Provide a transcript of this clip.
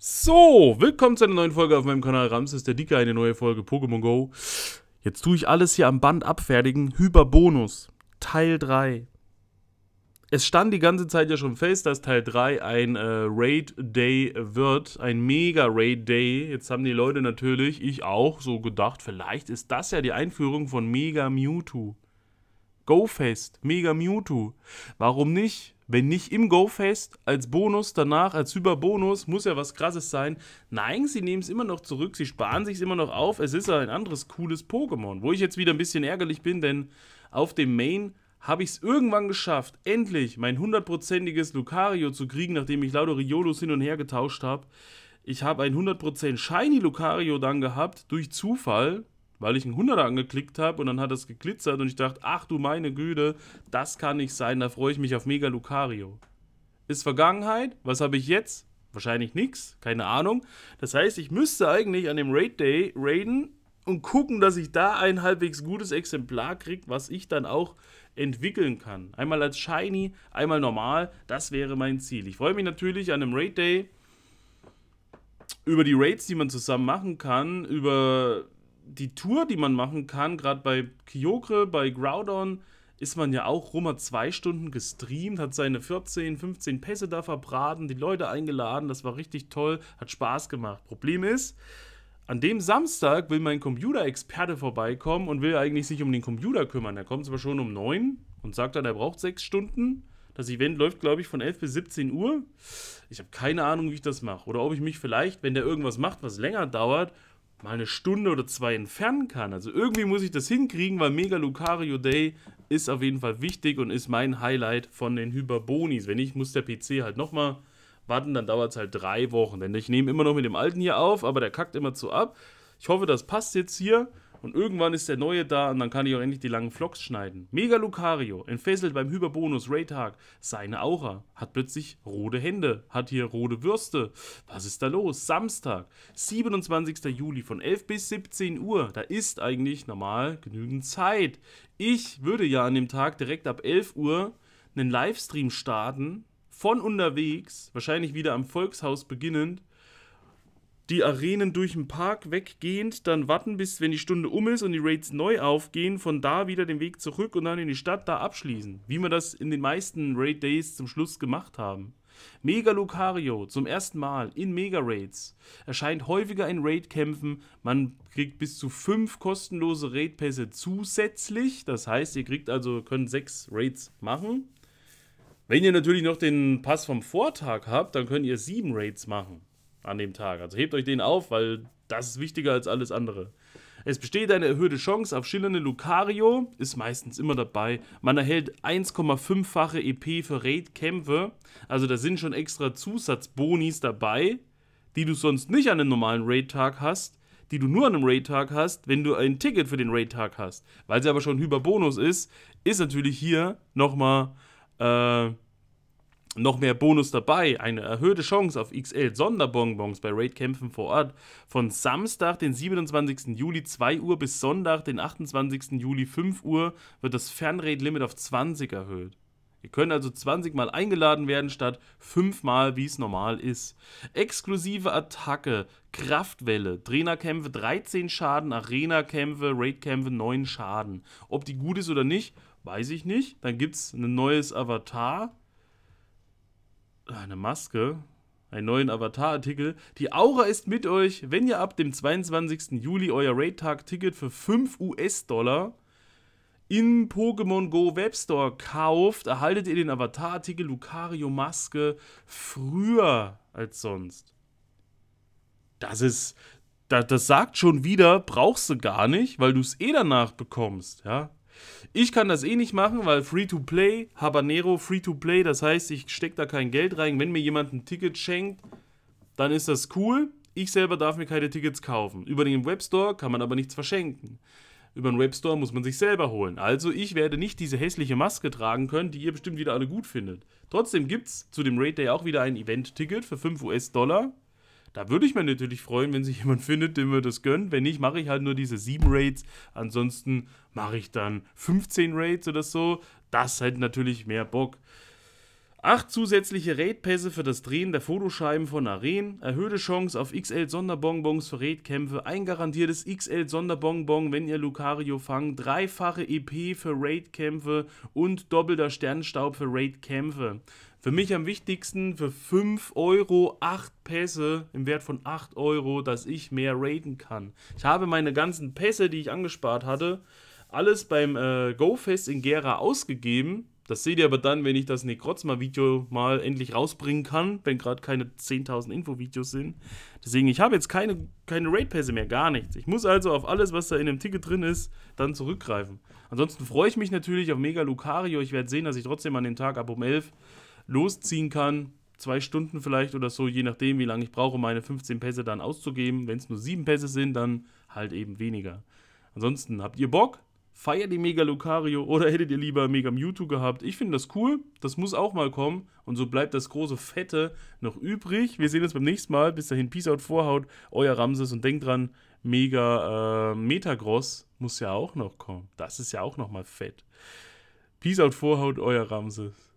So, willkommen zu einer neuen Folge auf meinem Kanal Ramses, der Dicke, eine neue Folge Pokémon Go. Jetzt tue ich alles hier am Band abfertigen. Hyperbonus, Teil 3. Es stand die ganze Zeit ja schon fest, dass Teil 3 ein äh, Raid Day wird, ein mega Raid Day. Jetzt haben die Leute natürlich, ich auch, so gedacht, vielleicht ist das ja die Einführung von Mega Mewtwo. Go Fest, Mega Mewtwo. Warum nicht? Wenn nicht im Go-Fest, als Bonus, danach, als Hyperbonus, muss ja was krasses sein. Nein, sie nehmen es immer noch zurück, sie sparen sich immer noch auf. Es ist ein anderes cooles Pokémon, wo ich jetzt wieder ein bisschen ärgerlich bin, denn auf dem Main habe ich es irgendwann geschafft, endlich mein hundertprozentiges Lucario zu kriegen, nachdem ich Laudoriolus hin und her getauscht habe. Ich habe ein 100% Shiny Lucario dann gehabt, durch Zufall, weil ich einen 100er angeklickt habe und dann hat das geglitzert und ich dachte, ach du meine Güte, das kann nicht sein, da freue ich mich auf Mega Lucario. Ist Vergangenheit, was habe ich jetzt? Wahrscheinlich nichts, keine Ahnung. Das heißt, ich müsste eigentlich an dem Raid Day raiden und gucken, dass ich da ein halbwegs gutes Exemplar kriege, was ich dann auch entwickeln kann. Einmal als Shiny, einmal normal, das wäre mein Ziel. Ich freue mich natürlich an dem Raid Day über die Raids, die man zusammen machen kann, über die Tour, die man machen kann, gerade bei Kyokre, bei Groudon, ist man ja auch rum, hat zwei Stunden gestreamt, hat seine 14, 15 Pässe da verbraten, die Leute eingeladen, das war richtig toll, hat Spaß gemacht. Problem ist, an dem Samstag will mein Computerexperte vorbeikommen und will eigentlich sich um den Computer kümmern. Er kommt zwar schon um 9 und sagt dann, er braucht sechs Stunden. Das Event läuft, glaube ich, von 11 bis 17 Uhr. Ich habe keine Ahnung, wie ich das mache. Oder ob ich mich vielleicht, wenn der irgendwas macht, was länger dauert, mal eine Stunde oder zwei entfernen kann. Also irgendwie muss ich das hinkriegen, weil Mega Lucario Day ist auf jeden Fall wichtig und ist mein Highlight von den Hyperbonis. Wenn nicht, muss der PC halt nochmal warten, dann dauert es halt drei Wochen. Denn ich nehme immer noch mit dem alten hier auf, aber der kackt immer zu ab. Ich hoffe, das passt jetzt hier. Und irgendwann ist der neue da und dann kann ich auch endlich die langen Vlogs schneiden. Mega Lucario entfesselt beim Hyperbonus Raytag seine Aura, hat plötzlich rote Hände, hat hier rote Würste. Was ist da los? Samstag, 27. Juli von 11 bis 17 Uhr. Da ist eigentlich normal genügend Zeit. Ich würde ja an dem Tag direkt ab 11 Uhr einen Livestream starten, von unterwegs, wahrscheinlich wieder am Volkshaus beginnend die Arenen durch den Park weggehend, dann warten, bis wenn die Stunde um ist und die Raids neu aufgehen, von da wieder den Weg zurück und dann in die Stadt da abschließen. Wie wir das in den meisten Raid Days zum Schluss gemacht haben. Mega Lucario zum ersten Mal in Mega Raids erscheint häufiger in Raid-Kämpfen. Man kriegt bis zu fünf kostenlose Raid-Pässe zusätzlich. Das heißt, ihr kriegt also, könnt sechs Raids machen. Wenn ihr natürlich noch den Pass vom Vortag habt, dann könnt ihr sieben Raids machen an dem Tag. Also hebt euch den auf, weil das ist wichtiger als alles andere. Es besteht eine erhöhte Chance auf schillernde Lucario, ist meistens immer dabei. Man erhält 1,5-fache EP für Raid-Kämpfe. Also da sind schon extra Zusatzbonis dabei, die du sonst nicht an einem normalen Raid-Tag hast, die du nur an einem Raid-Tag hast, wenn du ein Ticket für den Raid-Tag hast. Weil sie aber schon ein Hyperbonus ist, ist natürlich hier nochmal äh, noch mehr Bonus dabei, eine erhöhte Chance auf XL Sonderbonbons bei Raidkämpfen vor Ort von Samstag, den 27. Juli 2 Uhr bis Sonntag, den 28. Juli 5 Uhr wird das Fernraid-Limit auf 20 erhöht. Ihr könnt also 20 Mal eingeladen werden statt 5 Mal, wie es normal ist. Exklusive Attacke, Kraftwelle, Trainerkämpfe 13 Schaden, Arena-Kämpfe, Raid-Kämpfe 9 Schaden. Ob die gut ist oder nicht, weiß ich nicht. Dann gibt es ein neues Avatar, Ah, eine Maske, einen neuen Avatar-Artikel. Die Aura ist mit euch, wenn ihr ab dem 22. Juli euer Raid-Tag-Ticket für 5 US-Dollar im Pokémon Go Webstore kauft, erhaltet ihr den Avatar-Artikel Lucario Maske früher als sonst. Das ist, das, das sagt schon wieder, brauchst du gar nicht, weil du es eh danach bekommst, ja. Ich kann das eh nicht machen, weil Free-to-Play, Habanero Free-to-Play, das heißt, ich stecke da kein Geld rein. Wenn mir jemand ein Ticket schenkt, dann ist das cool. Ich selber darf mir keine Tickets kaufen. Über den Webstore kann man aber nichts verschenken. Über den Webstore muss man sich selber holen. Also ich werde nicht diese hässliche Maske tragen können, die ihr bestimmt wieder alle gut findet. Trotzdem gibt es zu dem Raid Day auch wieder ein Event-Ticket für 5 US-Dollar. Da würde ich mir natürlich freuen, wenn sich jemand findet, dem wir das gönnen. Wenn nicht, mache ich halt nur diese 7 Raids. Ansonsten mache ich dann 15 Raids oder so. Das hätte natürlich mehr Bock. Acht zusätzliche Raid-Pässe für das Drehen der Fotoscheiben von Arenen, erhöhte Chance auf XL-Sonderbonbons für Raid-Kämpfe, ein garantiertes XL-Sonderbonbon, wenn ihr Lucario fangt, dreifache EP für Raid-Kämpfe und doppelter Sternstaub für Raid-Kämpfe. Für mich am wichtigsten für 5 Euro 8 Pässe im Wert von 8 Euro, dass ich mehr raiden kann. Ich habe meine ganzen Pässe, die ich angespart hatte, alles beim äh, GoFest in Gera ausgegeben. Das seht ihr aber dann, wenn ich das Nekrotzma-Video mal endlich rausbringen kann, wenn gerade keine 10.000 Infovideos sind. Deswegen, ich habe jetzt keine, keine Raid-Pässe mehr, gar nichts. Ich muss also auf alles, was da in dem Ticket drin ist, dann zurückgreifen. Ansonsten freue ich mich natürlich auf Mega Lucario. Ich werde sehen, dass ich trotzdem an dem Tag ab um 11 Uhr losziehen kann. Zwei Stunden vielleicht oder so, je nachdem, wie lange ich brauche, meine 15 Pässe dann auszugeben. Wenn es nur sieben Pässe sind, dann halt eben weniger. Ansonsten habt ihr Bock? Feiert die Mega Lucario oder hättet ihr lieber Mega Mewtwo gehabt? Ich finde das cool. Das muss auch mal kommen. Und so bleibt das große Fette noch übrig. Wir sehen uns beim nächsten Mal. Bis dahin, Peace out, Vorhaut, euer Ramses. Und denkt dran, Mega äh, Metagross muss ja auch noch kommen. Das ist ja auch nochmal fett. Peace out, Vorhaut, euer Ramses.